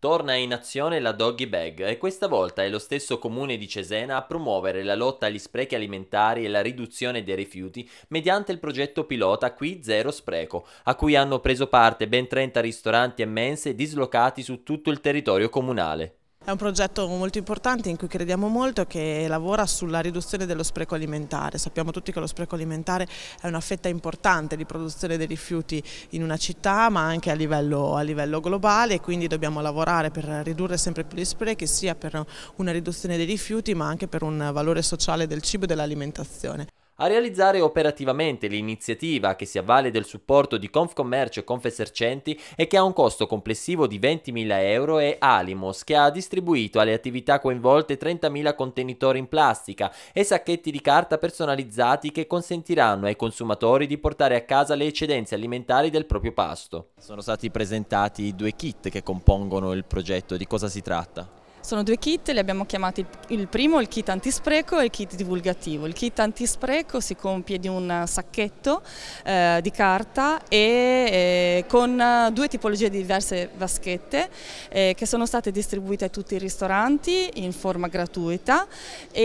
Torna in azione la Doggy Bag e questa volta è lo stesso comune di Cesena a promuovere la lotta agli sprechi alimentari e la riduzione dei rifiuti mediante il progetto pilota Qui Zero Spreco, a cui hanno preso parte ben 30 ristoranti e mense dislocati su tutto il territorio comunale. È un progetto molto importante in cui crediamo molto che lavora sulla riduzione dello spreco alimentare. Sappiamo tutti che lo spreco alimentare è una fetta importante di produzione dei rifiuti in una città ma anche a livello, a livello globale e quindi dobbiamo lavorare per ridurre sempre più gli sprechi sia per una riduzione dei rifiuti ma anche per un valore sociale del cibo e dell'alimentazione a realizzare operativamente l'iniziativa che si avvale del supporto di Confcommercio e Confesercenti e che ha un costo complessivo di 20.000 euro e Alimos che ha distribuito alle attività coinvolte 30.000 contenitori in plastica e sacchetti di carta personalizzati che consentiranno ai consumatori di portare a casa le eccedenze alimentari del proprio pasto. Sono stati presentati due kit che compongono il progetto, di cosa si tratta? Sono due kit, li abbiamo chiamati il primo il kit antispreco e il kit divulgativo. Il kit antispreco si compie di un sacchetto eh, di carta e eh, con eh, due tipologie di diverse vaschette eh, che sono state distribuite a tutti i ristoranti in forma gratuita e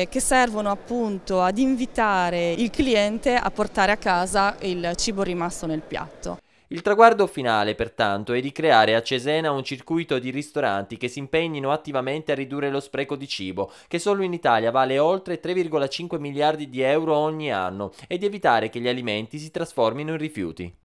eh, che servono appunto ad invitare il cliente a portare a casa il cibo rimasto nel piatto. Il traguardo finale, pertanto, è di creare a Cesena un circuito di ristoranti che si impegnino attivamente a ridurre lo spreco di cibo, che solo in Italia vale oltre 3,5 miliardi di euro ogni anno, e di evitare che gli alimenti si trasformino in rifiuti.